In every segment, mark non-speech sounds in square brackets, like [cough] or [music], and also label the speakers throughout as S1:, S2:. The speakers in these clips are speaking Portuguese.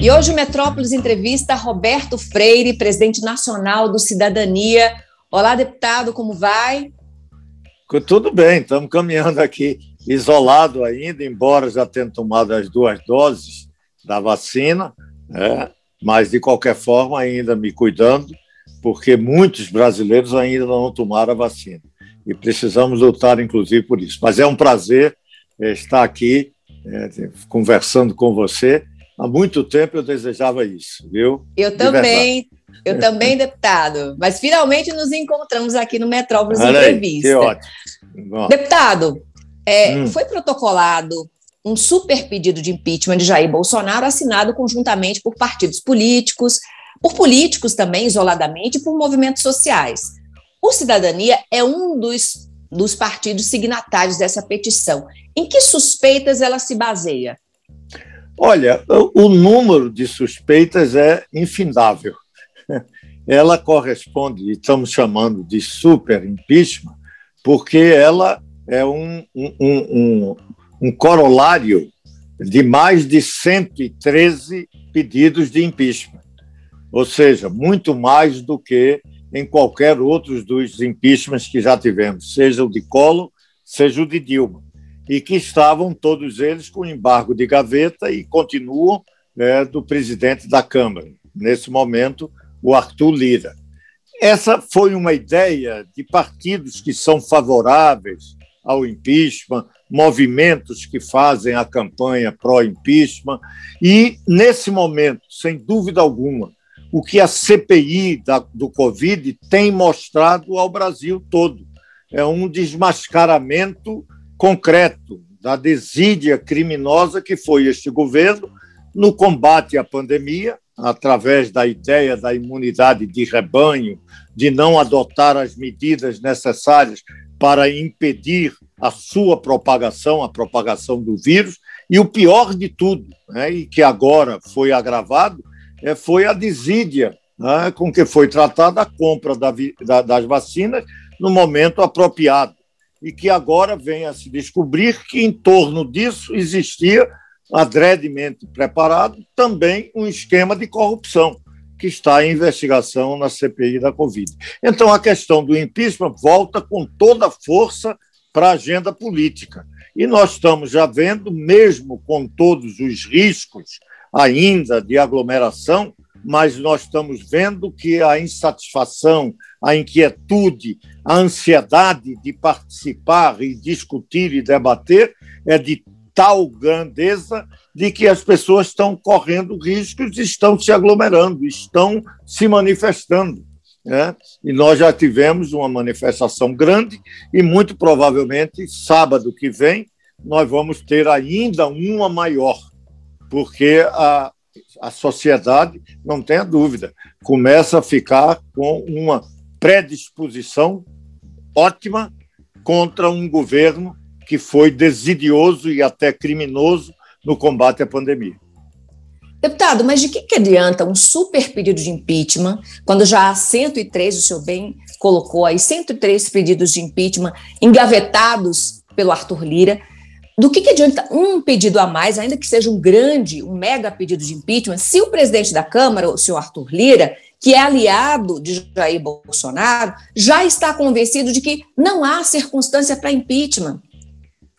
S1: E hoje o Metrópolis entrevista Roberto Freire, presidente nacional do Cidadania. Olá, deputado, como vai?
S2: Tudo bem, estamos caminhando aqui isolado ainda, embora já tenha tomado as duas doses da vacina, né? mas de qualquer forma ainda me cuidando, porque muitos brasileiros ainda não tomaram a vacina e precisamos lutar, inclusive, por isso. Mas é um prazer eh, estar aqui é, conversando com você Há muito tempo eu desejava isso, viu? Eu também,
S1: eu também, deputado. Mas finalmente nos encontramos aqui no Metrópolis Olha Entrevista. Aí, que ótimo. Deputado, é, hum. foi protocolado um super pedido de impeachment de Jair Bolsonaro assinado conjuntamente por partidos políticos, por políticos também isoladamente e por movimentos sociais. O Cidadania é um dos, dos partidos signatários dessa petição. Em que suspeitas ela se baseia?
S2: Olha, o número de suspeitas é infindável. Ela corresponde, estamos chamando de super impeachment, porque ela é um, um, um, um corolário de mais de 113 pedidos de impeachment, ou seja, muito mais do que em qualquer outro dos impeachments que já tivemos, seja o de Collor, seja o de Dilma e que estavam todos eles com embargo de gaveta e continuam é, do presidente da Câmara, nesse momento, o Arthur Lira. Essa foi uma ideia de partidos que são favoráveis ao impeachment, movimentos que fazem a campanha pró-impeachment, e nesse momento, sem dúvida alguma, o que a CPI da, do Covid tem mostrado ao Brasil todo. É um desmascaramento concreto da desídia criminosa que foi este governo no combate à pandemia, através da ideia da imunidade de rebanho, de não adotar as medidas necessárias para impedir a sua propagação, a propagação do vírus, e o pior de tudo, né, e que agora foi agravado, é, foi a desídia né, com que foi tratada a compra da, da, das vacinas no momento apropriado e que agora vem a se descobrir que em torno disso existia, adredemente preparado, também um esquema de corrupção que está em investigação na CPI da Covid. Então, a questão do impeachment volta com toda a força para a agenda política. E nós estamos já vendo, mesmo com todos os riscos ainda de aglomeração, mas nós estamos vendo que a insatisfação a inquietude, a ansiedade de participar e discutir e debater é de tal grandeza de que as pessoas estão correndo riscos, estão se aglomerando, estão se manifestando. Né? E nós já tivemos uma manifestação grande e muito provavelmente sábado que vem nós vamos ter ainda uma maior, porque a, a sociedade, não tenha dúvida, começa a ficar com uma predisposição ótima contra um governo que foi desidioso e até criminoso no combate à pandemia.
S1: Deputado, mas de que, que adianta um super pedido de impeachment, quando já há 103, o senhor bem colocou aí, 103 pedidos de impeachment engavetados pelo Arthur Lira? Do que, que adianta um pedido a mais, ainda que seja um grande, um mega pedido de impeachment, se o presidente da Câmara, o senhor Arthur Lira, que é aliado de Jair Bolsonaro, já está convencido de que não há circunstância para impeachment.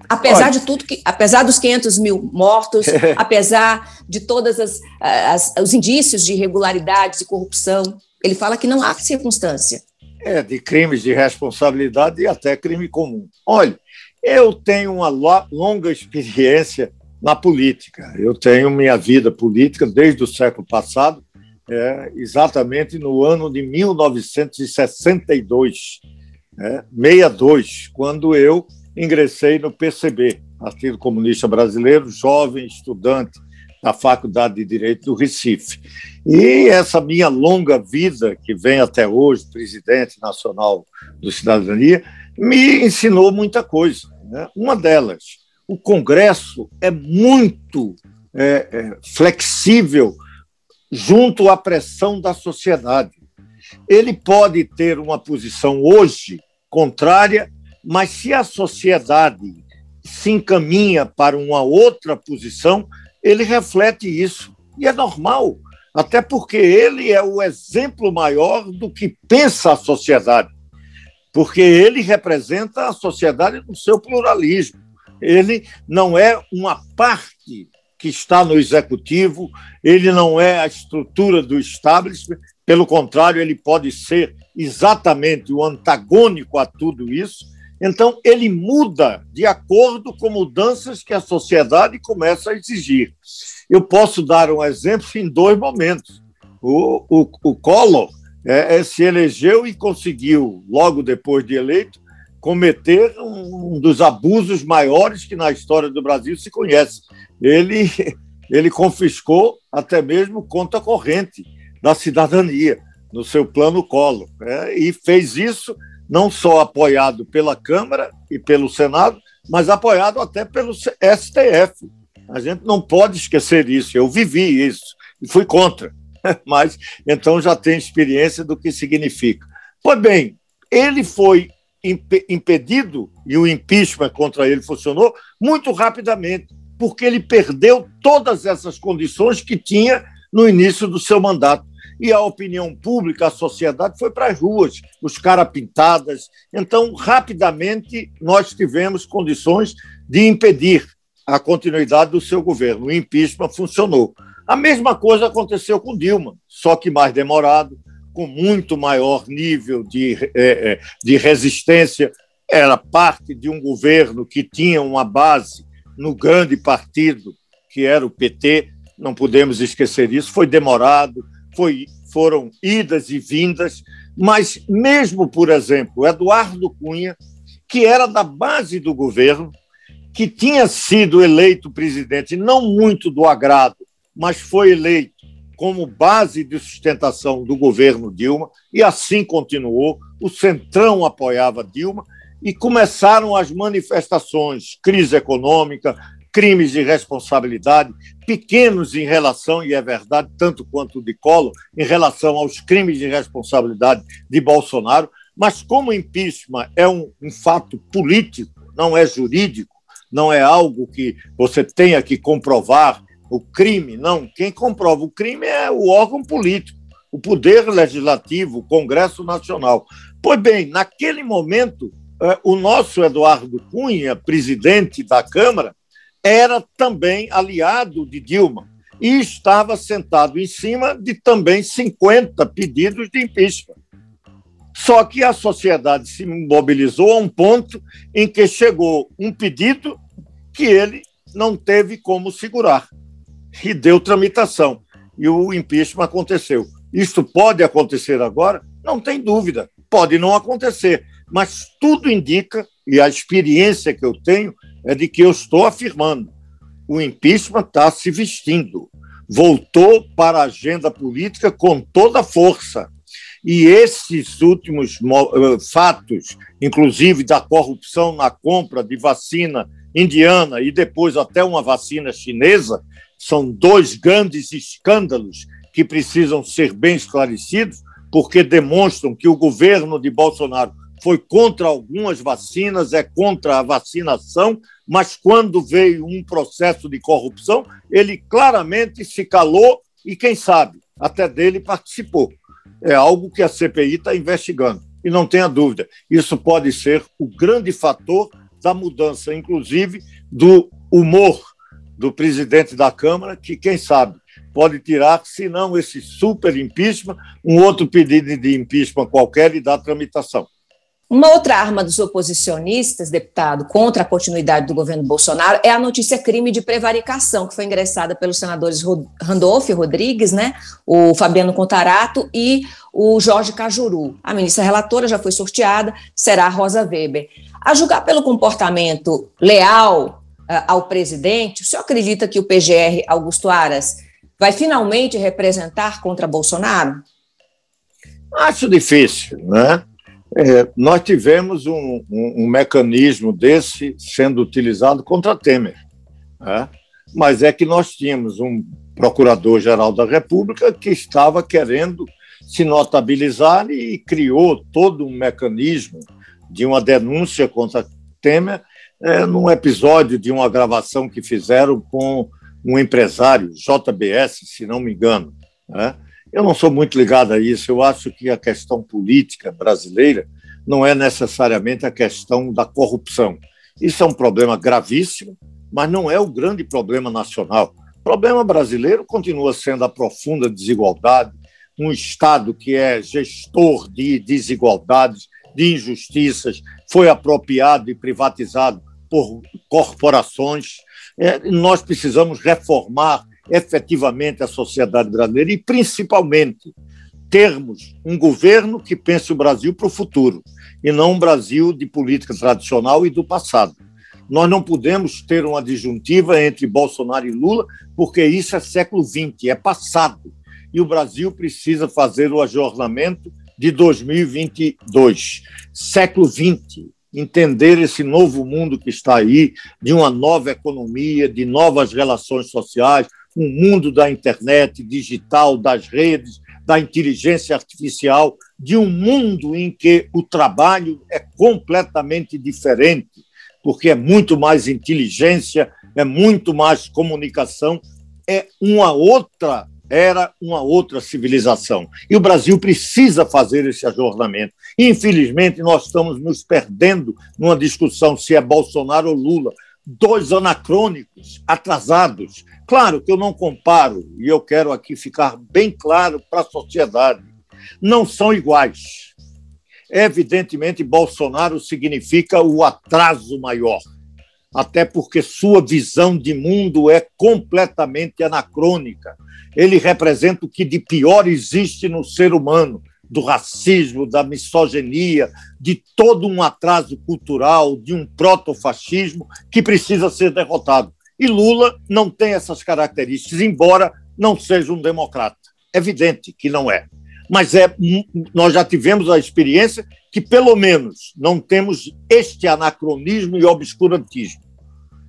S1: Apesar Olha. de tudo, que, apesar dos 500 mil mortos, [laughs] apesar de todos as, as, os indícios de irregularidades e corrupção, ele fala que não há
S2: circunstância. É, de crimes de responsabilidade e até crime comum. Olha, eu tenho uma longa experiência na política. Eu tenho minha vida política desde o século passado é, exatamente no ano de 1962, é, 62, quando eu ingressei no PCB, Partido Comunista Brasileiro, jovem estudante da Faculdade de Direito do Recife. E essa minha longa vida, que vem até hoje, presidente nacional do Cidadania, me ensinou muita coisa. Né? Uma delas, o Congresso é muito é, é, flexível junto à pressão da sociedade. Ele pode ter uma posição hoje contrária, mas se a sociedade se encaminha para uma outra posição, ele reflete isso. E é normal, até porque ele é o exemplo maior do que pensa a sociedade, porque ele representa a sociedade no seu pluralismo. Ele não é uma parte que está no executivo, ele não é a estrutura do establishment, pelo contrário, ele pode ser exatamente o antagônico a tudo isso. Então, ele muda de acordo com mudanças que a sociedade começa a exigir. Eu posso dar um exemplo em dois momentos. O, o, o Collor é, é, se elegeu e conseguiu, logo depois de eleito, cometer um dos abusos maiores que na história do Brasil se conhece. Ele, [laughs] ele confiscou até mesmo conta corrente da cidadania no seu plano colo. Né? E fez isso não só apoiado pela Câmara e pelo Senado, mas apoiado até pelo STF. A gente não pode esquecer isso. Eu vivi isso e fui contra, [laughs] mas então já tenho experiência do que significa. Pois bem, ele foi impedido, e o impeachment contra ele funcionou, muito rapidamente, porque ele perdeu todas essas condições que tinha no início do seu mandato. E a opinião pública, a sociedade foi para as ruas, os caras pintadas. Então, rapidamente, nós tivemos condições de impedir a continuidade do seu governo. O impeachment funcionou. A mesma coisa aconteceu com Dilma, só que mais demorado, com muito maior nível de, é, é, de resistência, era parte de um governo que tinha uma base no grande partido, que era o PT, não podemos esquecer isso, foi demorado, foi, foram idas e vindas, mas mesmo, por exemplo, Eduardo Cunha, que era da base do governo, que tinha sido eleito presidente, não muito do agrado, mas foi eleito como base de sustentação do governo Dilma, e assim continuou. O Centrão apoiava Dilma e começaram as manifestações, crise econômica, crimes de responsabilidade, pequenos em relação, e é verdade, tanto quanto o de Collor, em relação aos crimes de responsabilidade de Bolsonaro, mas como impeachment é um, um fato político, não é jurídico, não é algo que você tenha que comprovar o crime, não. Quem comprova o crime é o órgão político, o Poder Legislativo, o Congresso Nacional. Pois bem, naquele momento, eh, o nosso Eduardo Cunha, presidente da Câmara, era também aliado de Dilma e estava sentado em cima de também 50 pedidos de impeachment. Só que a sociedade se mobilizou a um ponto em que chegou um pedido que ele não teve como segurar e deu tramitação. E o impeachment aconteceu. Isso pode acontecer agora? Não tem dúvida. Pode não acontecer. Mas tudo indica, e a experiência que eu tenho, é de que eu estou afirmando: o impeachment está se vestindo. Voltou para a agenda política com toda a força. E esses últimos eh, fatos, inclusive da corrupção na compra de vacina indiana e depois até uma vacina chinesa, são dois grandes escândalos que precisam ser bem esclarecidos, porque demonstram que o governo de Bolsonaro foi contra algumas vacinas, é contra a vacinação, mas quando veio um processo de corrupção, ele claramente se calou e, quem sabe, até dele participou. É algo que a CPI está investigando. E não tenha dúvida, isso pode ser o grande fator da mudança, inclusive, do humor do presidente da Câmara, que quem sabe pode tirar, se não esse super impeachment, um outro pedido de impeachment qualquer e dar tramitação.
S1: Uma outra arma dos oposicionistas, deputado, contra a continuidade do governo Bolsonaro é a notícia crime de prevaricação, que foi ingressada pelos senadores Randolfo Rodrigues, né, o Fabiano Contarato e o Jorge Cajuru. A ministra relatora já foi sorteada, será a Rosa Weber. A julgar pelo comportamento leal ah, ao presidente, o senhor acredita que o PGR Augusto Aras vai finalmente representar contra Bolsonaro?
S2: Acho difícil, né? É, nós tivemos um, um, um, mecanismo desse sendo utilizado contra Temer, né? mas é que nós tínhamos um procurador-geral da República que estava querendo se notabilizar e criou todo um mecanismo de uma denúncia contra Temer é, num episódio de uma gravação que fizeram com um empresário, JBS, se não me engano. Né? Eu não sou muito ligado a isso, eu acho que a questão política brasileira não é necessariamente a questão da corrupção. Isso é um problema gravíssimo, mas não é o grande problema nacional. O problema brasileiro continua sendo a profunda desigualdade, um Estado que é gestor de desigualdades, de injustiças, foi apropriado e privatizado por corporações. É, nós precisamos reformar efetivamente a sociedade brasileira e, principalmente, termos um governo que pense o Brasil para o futuro e não um Brasil de política tradicional e do passado. Nós não podemos ter uma disjuntiva entre Bolsonaro e Lula, porque isso é século XX, é passado. E o Brasil precisa fazer o ajornamento de 2022, século XX entender esse novo mundo que está aí, de uma nova economia, de novas relações sociais, um mundo da internet, digital, das redes, da inteligência artificial, de um mundo em que o trabalho é completamente diferente, porque é muito mais inteligência, é muito mais comunicação, é uma outra era uma outra civilização. E o Brasil precisa fazer esse ajornamento. Infelizmente, nós estamos nos perdendo numa discussão se é Bolsonaro ou Lula. Dois anacrônicos, atrasados. Claro que eu não comparo, e eu quero aqui ficar bem claro para a sociedade: não são iguais. Evidentemente, Bolsonaro significa o atraso maior até porque sua visão de mundo é completamente anacrônica. Ele representa o que de pior existe no ser humano, do racismo, da misoginia, de todo um atraso cultural, de um protofascismo que precisa ser derrotado. E Lula não tem essas características, embora não seja um democrata. Evidente que não é mas é, hum, nós já tivemos a experiência que, pelo menos, não temos este anacronismo e obscurantismo.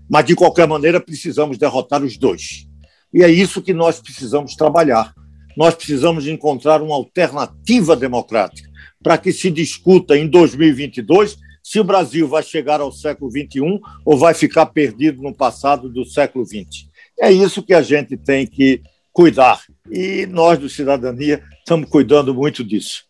S2: Mas, de qualquer maneira, precisamos derrotar os dois. E é isso que nós precisamos trabalhar. Nós precisamos encontrar uma alternativa democrática para que se discuta em 2022 se o Brasil vai chegar ao século XXI ou vai ficar perdido no passado do século XX. É isso que a gente tem que cuidar. E nós, do Cidadania, estamos cuidando muito disso.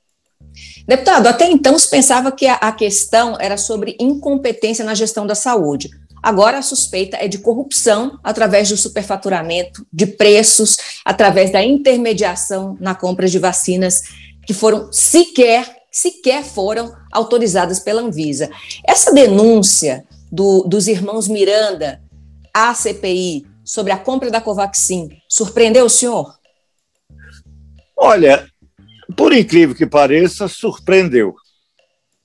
S1: Deputado, até então se pensava que a questão era sobre incompetência na gestão da saúde. Agora a suspeita é de corrupção através do superfaturamento de preços, através da intermediação na compra de vacinas que foram sequer, sequer foram autorizadas pela Anvisa. Essa denúncia do, dos irmãos Miranda à CPI sobre a compra da Covaxin surpreendeu
S2: o senhor? Olha, por incrível que pareça, surpreendeu.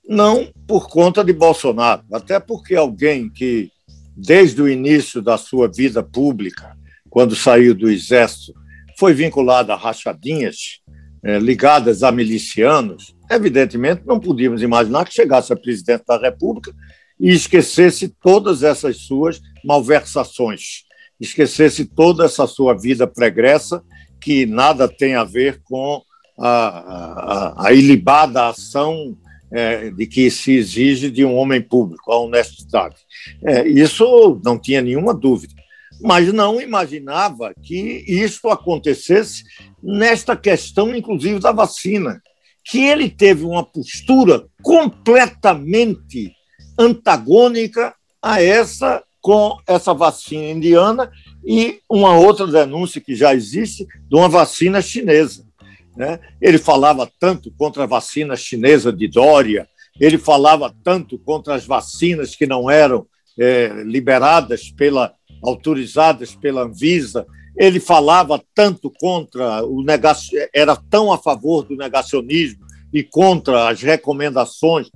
S2: Não por conta de Bolsonaro, até porque alguém que, desde o início da sua vida pública, quando saiu do Exército, foi vinculado a rachadinhas é, ligadas a milicianos, evidentemente não podíamos imaginar que chegasse a presidente da República e esquecesse todas essas suas malversações, esquecesse toda essa sua vida pregressa, que nada tem a ver com a, a, ilibada ação é, de que se exige de um homem público, a honestidade. É, isso não tinha nenhuma dúvida, mas não imaginava que isso acontecesse nesta questão, inclusive, da vacina, que ele teve uma postura completamente antagônica a essa com essa vacina indiana e uma outra denúncia que já existe de uma vacina chinesa. Né? Ele falava tanto contra a vacina chinesa de Dória, ele falava tanto contra as vacinas que não eram é, liberadas pela, autorizadas pela Anvisa, ele falava tanto contra o negacionismo, era tão a favor do negacionismo, e contra as recomendações,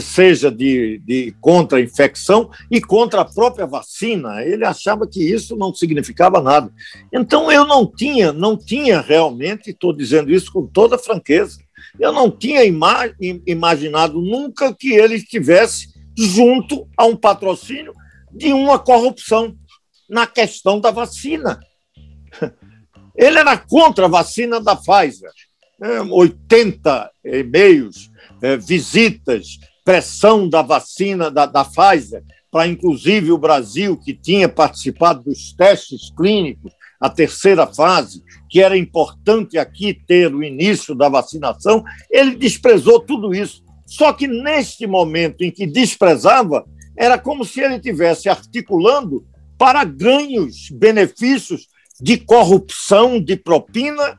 S2: seja de, de contra a infecção e contra a própria vacina. Ele achava que isso não significava nada. Então eu não tinha, não tinha realmente, estou dizendo isso com toda franqueza, eu não tinha ima imaginado nunca que ele estivesse junto a um patrocínio de uma corrupção na questão da vacina. [laughs] Ele era contra a vacina da Pfizer. 80 é, e-mails, é, visitas, pressão da vacina da, da Pfizer, para inclusive o Brasil, que tinha participado dos testes clínicos, a terceira fase, que era importante aqui ter o início da vacinação, ele desprezou tudo isso. Só que neste momento em que desprezava, era como se ele tivesse articulando para ganhos, benefícios de corrupção, de propina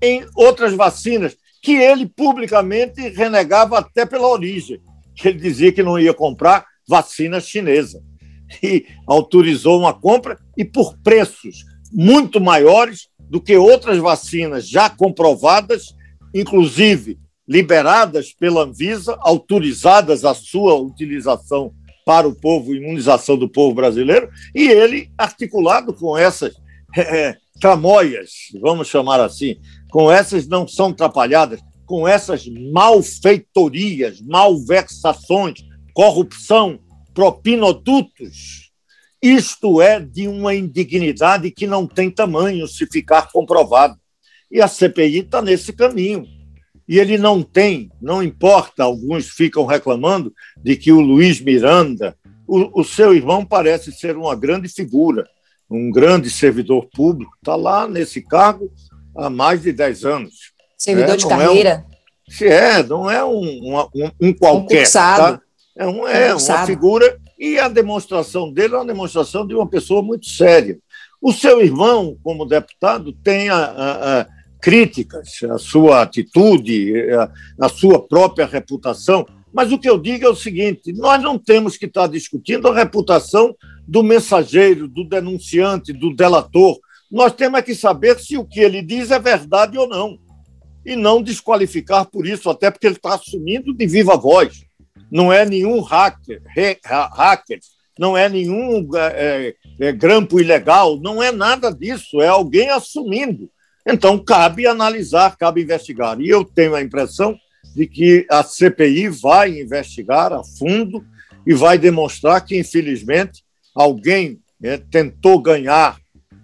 S2: em outras vacinas que ele publicamente renegava até pela origem. Ele dizia que não ia comprar vacina chinesa e autorizou uma compra e por preços muito maiores do que outras vacinas já comprovadas, inclusive liberadas pela Anvisa, autorizadas a sua utilização para o povo, imunização do povo brasileiro, e ele articulado com essas é, é, tramóias, vamos chamar assim, com essas não são atrapalhadas, com essas malfeitorias, malversações, corrupção, propinodutos, isto é de uma indignidade que não tem tamanho se ficar comprovado. E a CPI está nesse caminho. E ele não tem, não importa, alguns ficam reclamando de que o Luiz Miranda, o, o seu irmão parece ser uma grande figura um grande servidor público, está lá nesse cargo há mais de 10 anos. Servidor é, de carreira. É um, se é, não é um, um, um qualquer. Um tá? É, um, é uma figura, e a demonstração dele é uma demonstração de uma pessoa muito séria. O seu irmão, como deputado, tem a, a, a críticas à sua atitude, à sua própria reputação, mas o que eu digo é o seguinte: nós não temos que estar discutindo a reputação do mensageiro, do denunciante, do delator. Nós temos é que saber se o que ele diz é verdade ou não. E não desqualificar por isso, até porque ele está assumindo de viva voz. Não é nenhum hacker, hacker não é nenhum é, é, é, grampo ilegal, não é nada disso, é alguém assumindo. Então, cabe analisar, cabe investigar. E eu tenho a impressão de que a CPI vai investigar a fundo e vai demonstrar que, infelizmente, alguém é, tentou ganhar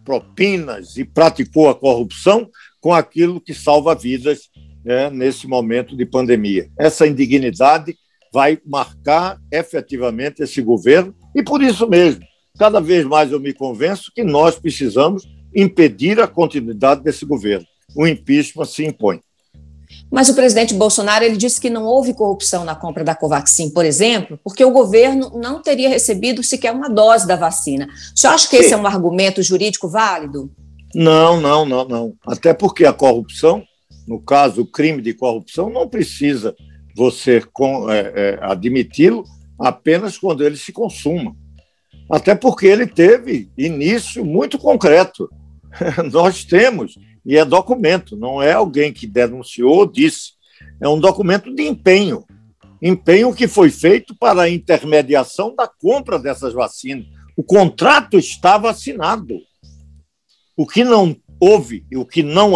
S2: propinas e praticou a corrupção com aquilo que salva vidas é, nesse momento de pandemia. Essa indignidade vai marcar efetivamente esse governo e por isso mesmo, cada vez mais eu me convenço que nós precisamos impedir a continuidade desse governo. O impeachment se impõe.
S1: Mas o presidente Bolsonaro ele disse que não houve corrupção na compra da Covaxin, por exemplo, porque o governo não teria recebido sequer uma dose da vacina. O senhor acha que esse é um argumento jurídico válido?
S2: Não, não, não, não. Até porque a corrupção, no caso o crime de corrupção, não precisa você é, é, admiti-lo apenas quando ele se consuma. Até porque ele teve início muito concreto. [laughs] Nós temos e é documento, não é alguém que denunciou ou disse. É um documento de empenho. Empenho que foi feito para a intermediação da compra dessas vacinas. O contrato estava assinado. O que não houve e o que não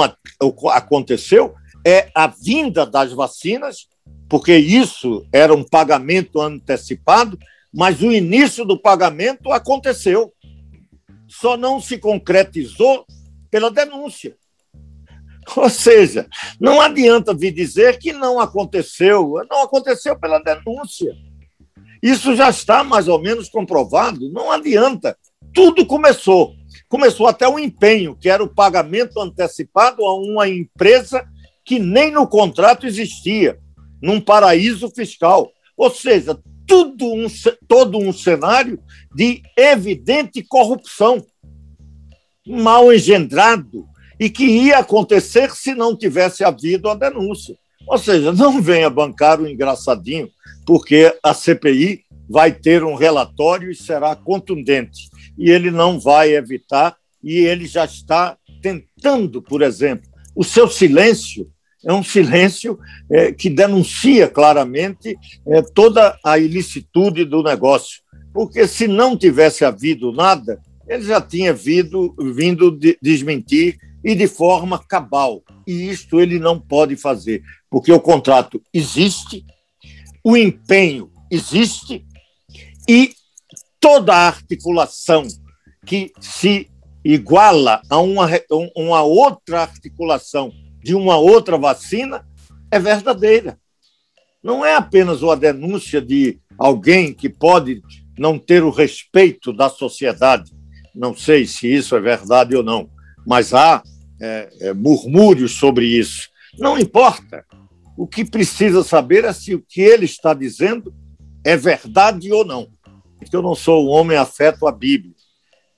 S2: aconteceu é a vinda das vacinas, porque isso era um pagamento antecipado, mas o início do pagamento aconteceu. Só não se concretizou pela denúncia. Ou seja, não adianta vir dizer que não aconteceu. Não aconteceu pela denúncia. Isso já está mais ou menos comprovado. Não adianta. Tudo começou. Começou até o empenho, que era o pagamento antecipado a uma empresa que nem no contrato existia, num paraíso fiscal. Ou seja, tudo um, todo um cenário de evidente corrupção, mal engendrado e que ia acontecer se não tivesse havido a denúncia. Ou seja, não venha bancar o engraçadinho, porque a CPI vai ter um relatório e será contundente. E ele não vai evitar, e ele já está tentando, por exemplo. O seu silêncio é um silêncio é, que denuncia claramente é, toda a ilicitude do negócio. Porque se não tivesse havido nada, ele já tinha vindo, vindo de, desmentir e de forma cabal. E isto ele não pode fazer, porque o contrato existe, o empenho existe e toda a articulação que se iguala a uma, uma outra articulação de uma outra vacina é verdadeira. Não é apenas uma denúncia de alguém que pode não ter o respeito da sociedade. Não sei se isso é verdade ou não, mas há é, é, murmúrios sobre isso. Não importa. O que precisa saber é se o que ele está dizendo é verdade ou não. Eu não sou um homem afeto à Bíblia,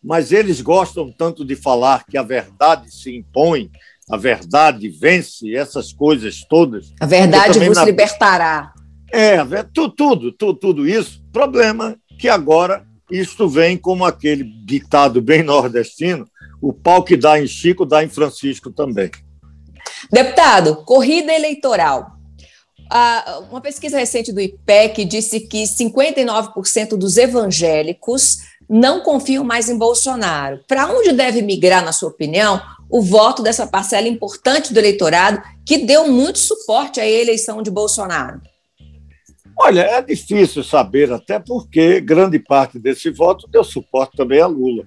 S2: mas eles gostam tanto de falar que a verdade se impõe, a verdade vence, essas coisas todas. A verdade vos na...
S1: libertará.
S2: É, tudo, tudo, tudo, tudo isso. Problema que agora isto vem como aquele ditado bem nordestino, o pau que dá em Chico dá em Francisco também.
S1: Deputado, corrida eleitoral. Ah, uma pesquisa recente do IPEC disse que 59% dos evangélicos não confiam mais em Bolsonaro. Para onde deve migrar, na sua opinião, o voto dessa parcela importante do eleitorado que deu muito suporte à eleição de Bolsonaro?
S2: Olha, é difícil saber, até porque grande parte desse voto deu suporte também a Lula,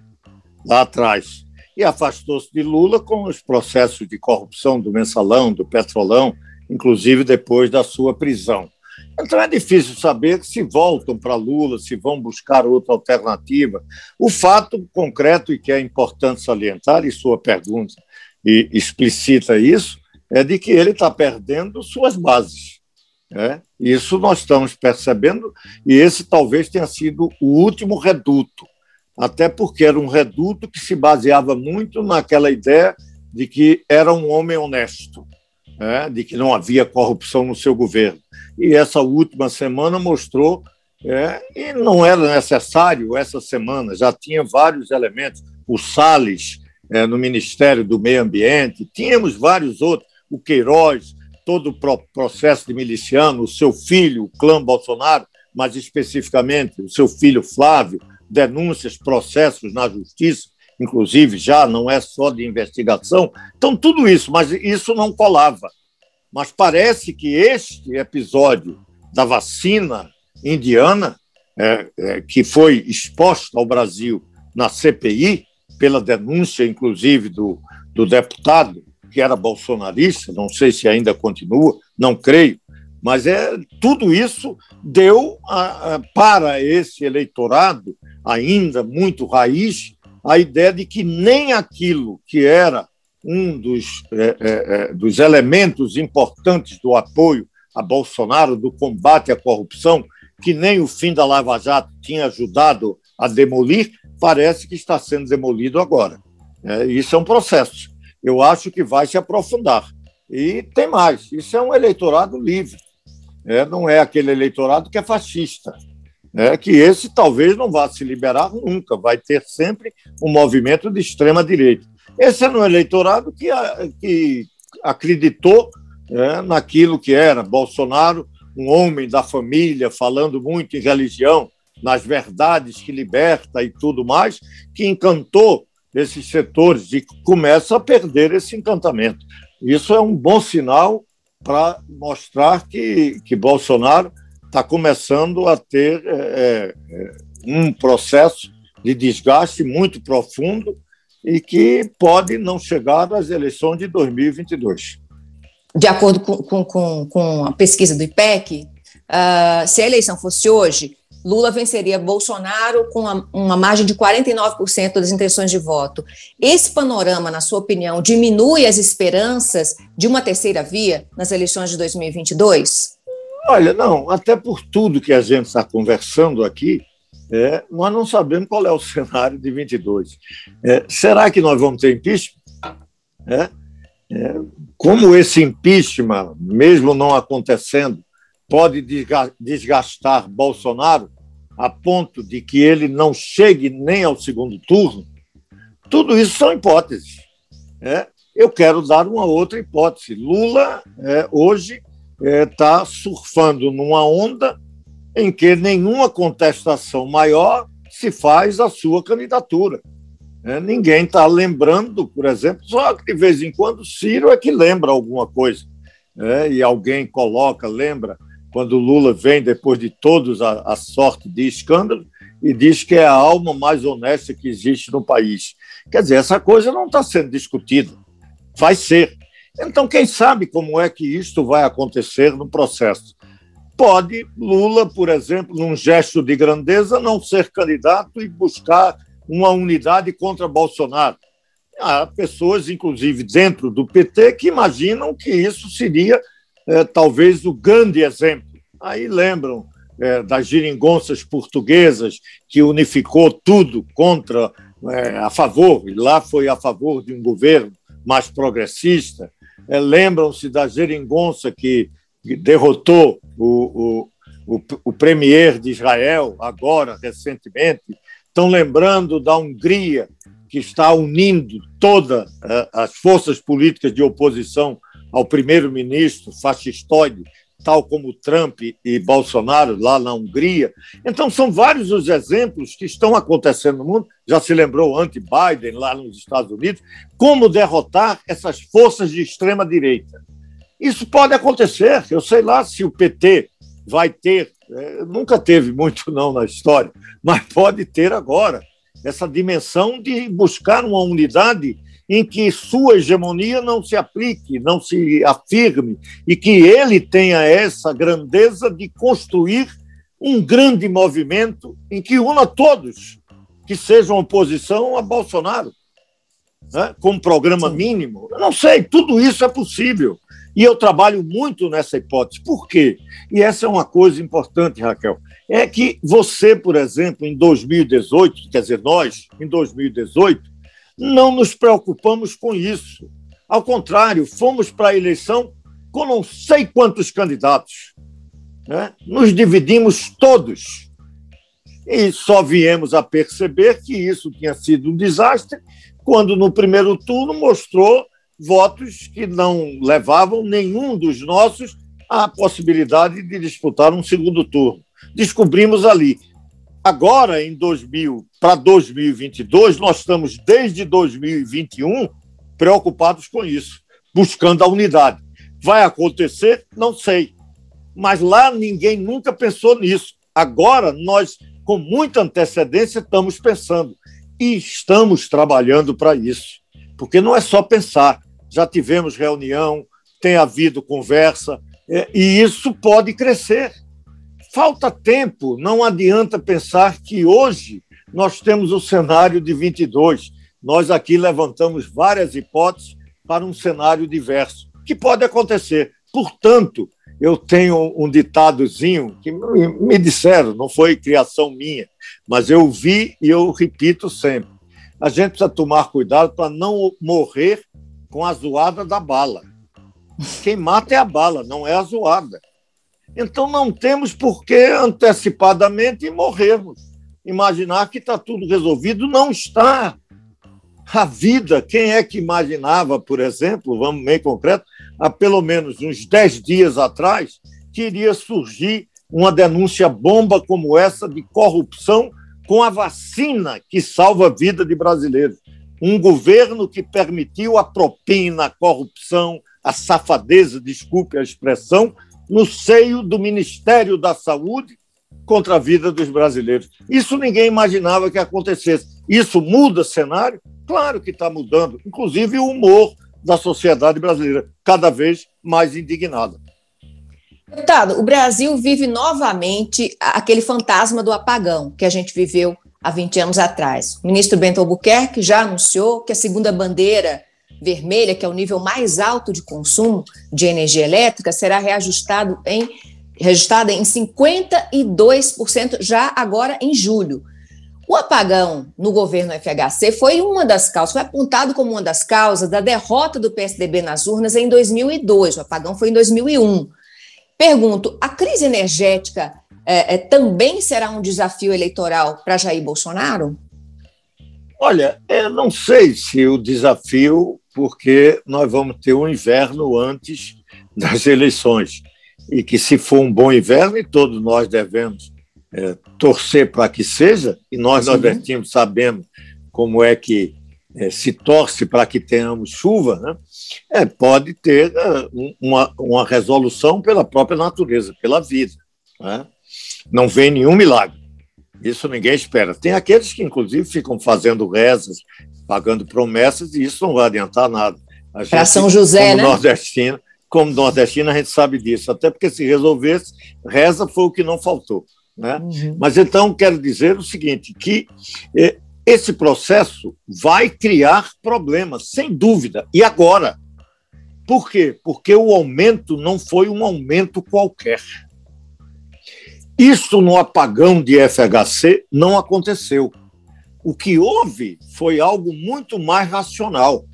S2: lá atrás e afastou-se de Lula com os processos de corrupção do mensalão, do petrolão, inclusive depois da sua prisão. Então é difícil saber se voltam para Lula, se vão buscar outra alternativa. O fato concreto e que é importante salientar, e sua pergunta e explicita isso, é de que ele está perdendo suas bases. Né? Isso nós estamos percebendo, e esse talvez tenha sido o último reduto até porque era um reduto que se baseava muito naquela ideia de que era um homem honesto, né? de que não havia corrupção no seu governo. E essa última semana mostrou, é, e não era necessário essa semana, já tinha vários elementos. O Salles é, no Ministério do Meio Ambiente, tínhamos vários outros, o Queiroz, todo o processo de miliciano, o seu filho, o clã Bolsonaro, mas especificamente o seu filho Flávio, denúncias, processos na justiça, inclusive já não é só de investigação. Então, tudo isso, mas isso não colava. Mas parece que este episódio da vacina indiana, é, é, que foi exposta ao Brasil na CPI, pela denúncia, inclusive, do, do deputado, que era bolsonarista, não sei se ainda continua, não creio, mas é tudo isso deu a, a, para esse eleitorado ainda muito raiz, a ideia de que nem aquilo que era um dos, é, é, é, dos elementos importantes do apoio a Bolsonaro, do combate à corrupção, que nem o fim da Lava Jato tinha ajudado a demolir, parece que está sendo demolido agora. É, isso é um processo. Eu acho que vai se aprofundar. E tem mais: isso é um eleitorado livre. É, não é aquele eleitorado que é fascista né, que esse talvez não vá se liberar nunca, vai ter sempre um movimento de extrema-direita. Esse é um eleitorado que, que acreditou né, naquilo que era Bolsonaro, um homem da família, falando muito em religião, nas verdades que liberta e tudo mais, que encantou esses setores e começa a perder esse encantamento. Isso é um bom sinal para mostrar que, que Bolsonaro está começando a ter é, é, é, um processo de desgaste muito profundo e que pode não chegar às eleições de 2022.
S1: De acordo com, com, com a pesquisa do IPEC, uh, ah, se a eleição fosse hoje, Lula venceria Bolsonaro com uma, uma margem de 49% das intenções de voto. Esse panorama, na sua opinião, diminui as esperanças de uma terceira via nas eleições de 2022?
S2: Olha, não, até por tudo que a gente está conversando aqui, é, nós não sabemos qual é o [laughs] cenário de 22. É, será que nós vamos ter impeachment? É, é como esse impeachment, mesmo não acontecendo, pode desgastar Bolsonaro a ponto de que ele não chegue nem ao segundo turno? Tudo isso são hipóteses. É. Eu quero dar uma outra hipótese. Lula, é, hoje, está é, tá surfando numa onda em que nenhuma contestação maior se faz à sua candidatura. É, ninguém está lembrando, por exemplo, só que de vez em quando Ciro é que lembra alguma coisa, é, e alguém coloca, lembra, quando Lula vem depois de todos a, a sorte de escândalo e diz que é a alma mais honesta que existe no país. Quer dizer, essa coisa não está sendo discutida, vai ser, então, quem sabe como é que isto vai acontecer no processo? Pode Lula, por exemplo, num gesto de grandeza, não ser candidato e buscar uma unidade contra Bolsonaro. Há pessoas, inclusive dentro do PT, que imaginam que isso seria é, talvez o grande exemplo. Aí lembram é, das giringonças portuguesas, que unificou tudo contra, é, a favor, e lá foi a favor de um governo mais progressista. É, Lembram-se da geringonça que derrotou o, o, o, o premier de Israel, agora, recentemente. Estão lembrando da Hungria, que está unindo todas eh, as forças políticas de oposição ao primeiro-ministro fascistoide tal como Trump e Bolsonaro lá na Hungria. Então, são vários os exemplos que estão acontecendo no mundo. Já se lembrou anti-Biden lá nos Estados Unidos. Como derrotar essas forças de extrema-direita? Isso pode acontecer. Eu sei lá se o PT vai ter, é, nunca teve muito não na história, mas pode ter agora essa dimensão de buscar uma unidade em que sua hegemonia não se aplique, não se afirme, e que ele tenha essa grandeza de construir um grande movimento em que una todos que sejam oposição a Bolsonaro, né, com um programa mínimo. Eu não sei, tudo isso é possível. E eu trabalho muito nessa hipótese. Por quê? E essa é uma coisa importante, Raquel. É que você, por exemplo, em 2018, quer dizer, nós, em 2018, não nos preocupamos com isso. Ao contrário, fomos para a eleição com não sei quantos candidatos. Né? Nos dividimos todos. E só viemos a perceber que isso tinha sido um desastre quando, no primeiro turno, mostrou votos que não levavam nenhum dos nossos à possibilidade de disputar um segundo turno. Descobrimos ali Agora, em 2000 para 2022, nós estamos desde 2021 preocupados com isso, buscando a unidade. Vai acontecer? Não sei. Mas lá ninguém nunca pensou nisso. Agora nós, com muita antecedência, estamos pensando e estamos trabalhando para isso. Porque não é só pensar. Já tivemos reunião, tem havido conversa, é, e isso pode crescer. Falta tempo, não adianta pensar que hoje nós temos o cenário de 22. Nós aqui levantamos várias hipóteses para um cenário diverso, que pode acontecer. Portanto, eu tenho um ditadozinho que me disseram, não foi criação minha, mas eu vi e eu repito sempre. A gente precisa tomar cuidado para não morrer com a zoada da bala. Quem mata é a bala, não é a zoada. Então não temos por que antecipadamente morrermos. Imaginar que está tudo resolvido não está. A vida, quem é que imaginava, por exemplo, vamos meio concreto, há pelo menos uns 10 dias atrás, que iria surgir uma denúncia bomba como essa de corrupção com a vacina que salva a vida de brasileiros. Um governo que permitiu a propina, a corrupção, a safadeza, desculpe a expressão, no seio do Ministério da Saúde contra a vida dos brasileiros. Isso ninguém imaginava que acontecesse. Isso muda cenário? Claro que está mudando, inclusive o humor da sociedade brasileira, cada vez mais indignada. Deputado,
S1: o Brasil vive novamente aquele fantasma do apagão que a gente viveu há 20 anos atrás. O ministro Bento Albuquerque já anunciou que a segunda bandeira vermelha, que é o nível mais alto de consumo de energia elétrica, será reajustado em reajustada em 52% já agora em julho. O apagão no governo FHC foi uma das causas, foi apontado como uma das causas da derrota do PSDB nas urnas em 2002. O apagão foi em 2001. Pergunto: a crise energética é, é, também será um desafio eleitoral para Jair Bolsonaro?
S2: Olha, eu é, não sei se o desafio porque nós vamos ter um inverno antes das [laughs] eleições. E que, se for um bom inverno, e todos nós devemos é, torcer para que seja, e nós, nordestinos, sabemos como é que é, se torce para que tenhamos chuva, né? é, pode ter é, uma, uma, resolução pela própria natureza, pela vida. Né? Não vem nenhum milagre. Isso ninguém espera. Tem aqueles que, inclusive, ficam fazendo rezas pagando promessas e isso não vai adiantar nada. Para São José, como né? Nordestina, como nordestina, a gente sabe disso, até porque se resolvesse, reza foi o que não faltou. Né? Uhum. Mas então quero dizer o seguinte: que eh, esse processo vai criar problemas, sem dúvida. E agora? Por quê? Porque o aumento não foi um aumento qualquer. Isso no apagão de FHC não aconteceu o que houve foi algo muito mais racional.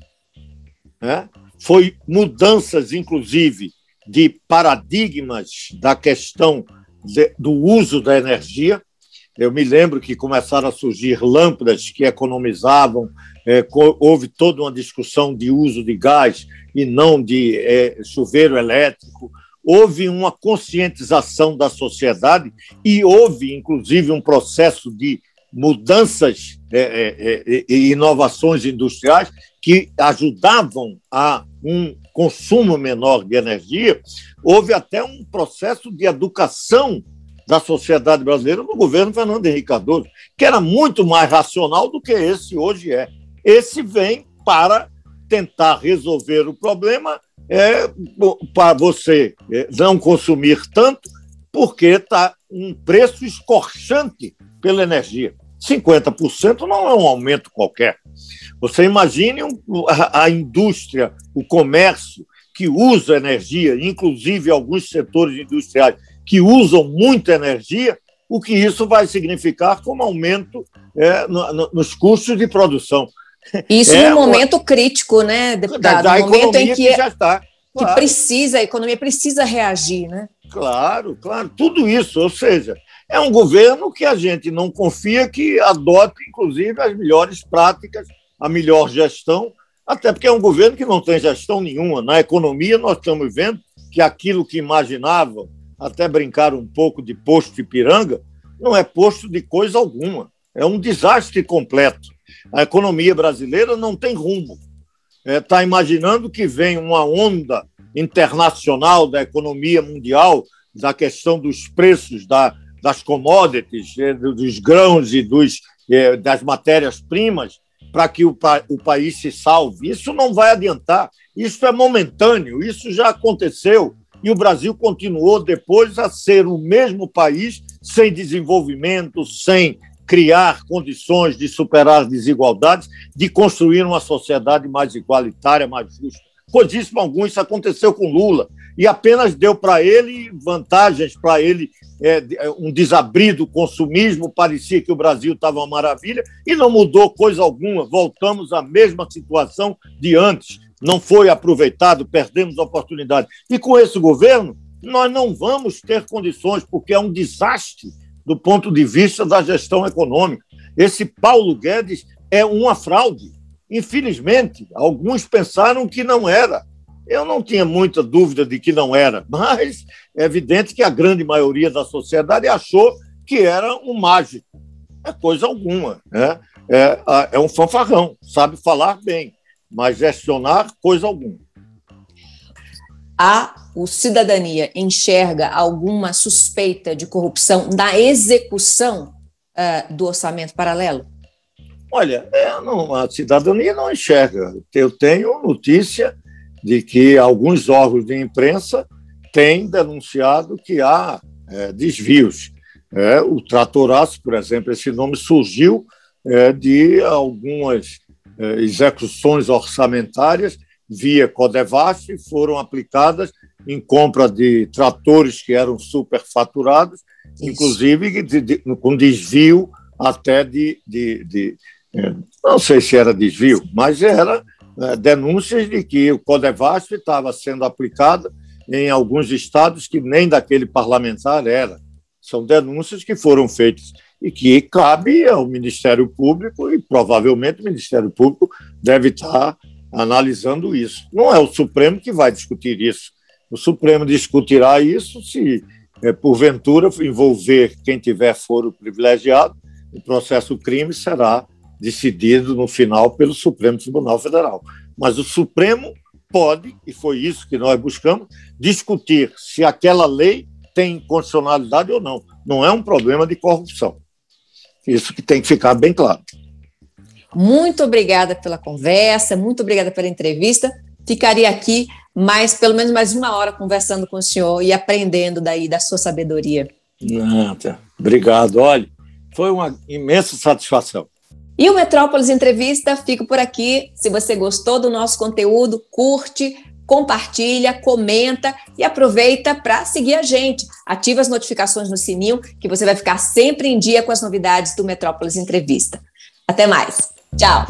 S2: Né? Foi mudanças, inclusive, de paradigmas da questão de, do uso da energia. Eu me lembro que começaram a surgir lâmpadas que economizavam, é, houve toda uma discussão de uso de gás e não de é, chuveiro elétrico. Houve uma conscientização da sociedade e houve, inclusive, um processo de mudanças é, é, é, e inovações industriais que ajudavam a um consumo menor de energia, houve até um processo de educação da sociedade brasileira no governo Fernando Henrique Cardoso, que era muito mais racional do que esse hoje é. Esse vem para tentar resolver o problema, é, para você não consumir tanto, porque está um preço escorchante pela energia. 50% não é um aumento qualquer. Você imagine a, a indústria, o comércio que usa energia, inclusive alguns setores industriais que usam muita energia, o que isso vai significar como aumento é, no, no, nos custos de produção. Isso é num momento
S1: uma... crítico, né, deputado? Da, da um momento em que, que já está. Claro. Que precisa, a economia precisa reagir, né?
S2: Claro, claro, tudo isso, ou seja, é um governo que a gente não confia que adote, inclusive, as melhores práticas, a melhor gestão, até porque é um governo que não tem gestão nenhuma. Na economia, nós estamos vendo que aquilo que imaginavam, até brincar um pouco de posto de piranga, não é posto de coisa alguma. É um desastre completo. A economia brasileira não tem rumo. Está é, tá imaginando que vem uma onda internacional da economia mundial, da questão dos preços, da das commodities, eh, dos grãos e dos, eh, das matérias-primas, para que o, o país se salve. Isso não vai adiantar, isso é momentâneo, isso já aconteceu. E o Brasil continuou depois a ser o mesmo país sem desenvolvimento, sem criar condições de superar as desigualdades, de construir uma sociedade mais igualitária, mais justa coisíssimo algum. Isso aconteceu com Lula e apenas deu para ele vantagens, para ele é, é um desabrido consumismo. Parecia que o Brasil estava uma maravilha e não mudou coisa alguma. Voltamos à mesma situação de antes. Não foi aproveitado, perdemos a oportunidade. E com esse governo, nós não vamos ter condições, porque é um desastre do ponto de vista da gestão econômica. Esse Paulo Guedes é uma fraude Infelizmente, alguns pensaram que não era. Eu não tinha muita dúvida de que não era, [laughs] mas é evidente que a grande maioria da sociedade achou que era um mágico. É coisa alguma, né? É, é um fanfarrão, sabe falar bem, mas gestionar coisa alguma.
S1: A o cidadania enxerga alguma suspeita de corrupção na execução uh, do orçamento paralelo?
S2: Olha, é, não, a cidadania não enxerga. Eu tenho notícia de que alguns órgãos de imprensa têm denunciado que há é, desvios. É, o tratoraço, por exemplo, esse nome surgiu é, de algumas é, execuções orçamentárias via Codevasf foram aplicadas em compra de tratores que eram superfaturados, Isso. inclusive de, de, com desvio até de, de, de não sei se era desvio, mas era né, denúncias de que o Codevasf estava sendo aplicado em alguns estados que nem daquele parlamentar era. São denúncias que foram feitas e que cabe ao Ministério Público, e provavelmente o Ministério Público deve estar analisando isso. Não é o Supremo que vai discutir isso. O Supremo discutirá isso se, é, porventura, envolver quem tiver foro privilegiado, o processo crime será decidido no final pelo Supremo Tribunal Federal. Mas o Supremo pode, e foi isso que nós buscamos, discutir se aquela lei tem constitucionalidade ou não. Não é um problema de corrupção. Isso que tem que ficar bem claro.
S1: Muito obrigada pela conversa, muito obrigada pela entrevista. Ficaria aqui mais, pelo menos mais uma hora conversando com o senhor e aprendendo daí da sua sabedoria.
S2: Nada. Obrigado. Olha, foi uma imensa satisfação.
S1: E o Metrópolis Entrevista fica por aqui. Se você gostou do nosso conteúdo, curte, compartilha, comenta e aproveita para seguir a gente. Ativa as notificações no sininho que você vai ficar sempre em dia com as novidades do Metrópolis Entrevista. Até mais. Tchau.